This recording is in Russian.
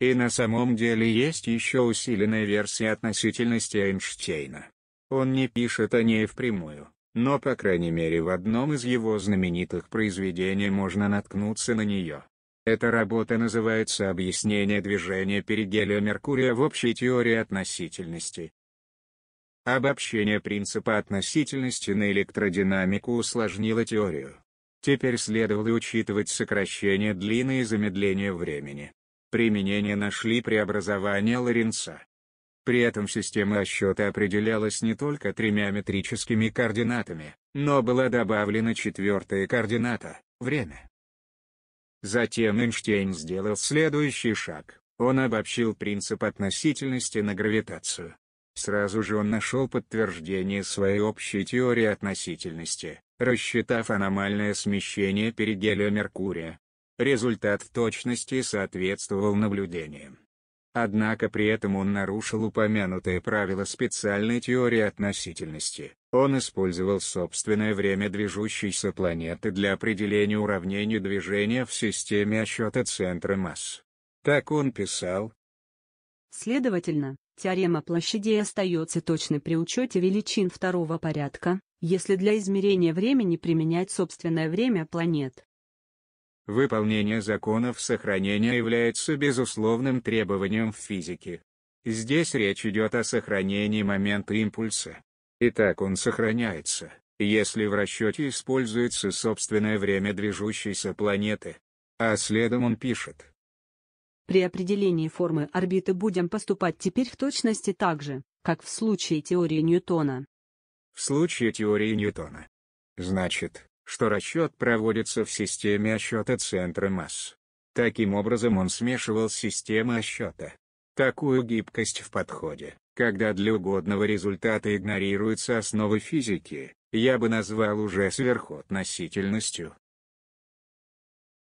И на самом деле есть еще усиленная версия относительности Эйнштейна. Он не пишет о ней впрямую, но по крайней мере в одном из его знаменитых произведений можно наткнуться на нее. Эта работа называется «Объяснение движения перигелия Меркурия в общей теории относительности». Обобщение принципа относительности на электродинамику усложнило теорию. Теперь следовало учитывать сокращение длины и замедление времени применение нашли преобразования Лоренца. При этом система отсчета определялась не только тремя метрическими координатами, но была добавлена четвертая координата – время. Затем Эйнштейн сделал следующий шаг, он обобщил принцип относительности на гравитацию. Сразу же он нашел подтверждение своей общей теории относительности, рассчитав аномальное смещение перигелия Меркурия, Результат в точности соответствовал наблюдениям. Однако при этом он нарушил упомянутое правило специальной теории относительности. Он использовал собственное время движущейся планеты для определения уравнений движения в системе отсчета центра масс. Так он писал. Следовательно, теорема площадей остается точной при учете величин второго порядка, если для измерения времени применять собственное время планет. Выполнение законов сохранения является безусловным требованием в физике. Здесь речь идет о сохранении момента импульса. Итак он сохраняется, если в расчете используется собственное время движущейся планеты. А следом он пишет. При определении формы орбиты будем поступать теперь в точности так же, как в случае теории Ньютона. В случае теории Ньютона. Значит, что расчет проводится в системе отсчета центра масс. Таким образом он смешивал системы отсчета. Такую гибкость в подходе, когда для угодного результата игнорируются основы физики, я бы назвал уже сверхотносительностью.